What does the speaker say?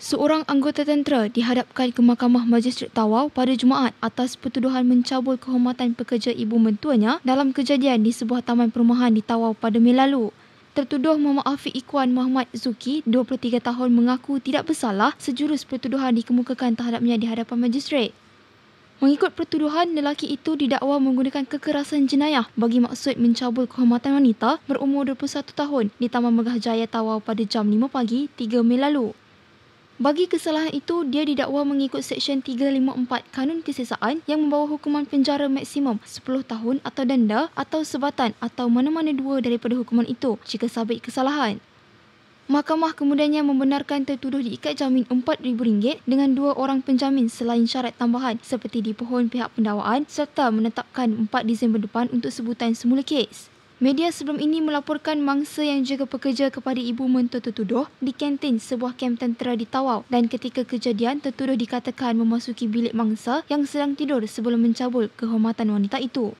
Seorang anggota tentera dihadapkan ke Mahkamah Majistret Tawau pada Jumaat atas pertuduhan mencabul kehormatan pekerja ibu mentuanya dalam kejadian di sebuah taman perumahan di Tawau pada Mei lalu. Tertuduh Muhammad Afiq Ikhwan Muhammad Zuki, 23 tahun mengaku tidak bersalah sejurus pertuduhan dikemukakan terhadapnya di hadapan Majistret. Mengikut pertuduhan, lelaki itu didakwa menggunakan kekerasan jenayah bagi maksud mencabul kehormatan wanita berumur 21 tahun di Taman Megah Jaya Tawau pada jam 5 pagi 3 Mei lalu. Bagi kesalahan itu, dia didakwa mengikut Seksyen 354 Kanun Kesesaan yang membawa hukuman penjara maksimum 10 tahun atau denda atau sebatan atau mana-mana dua daripada hukuman itu jika sabit kesalahan. Mahkamah kemudiannya membenarkan tertuduh diikat jamin RM4,000 dengan dua orang penjamin selain syarat tambahan seperti dipohon pihak pendawaan serta menetapkan 4 Disember depan untuk sebutan semula kes. Media sebelum ini melaporkan mangsa yang juga pekerja kepada ibu mentua tertuduh di kantin sebuah kem tentera di Tawau dan ketika kejadian tertuduh dikatakan memasuki bilik mangsa yang sedang tidur sebelum mencabul kehormatan wanita itu.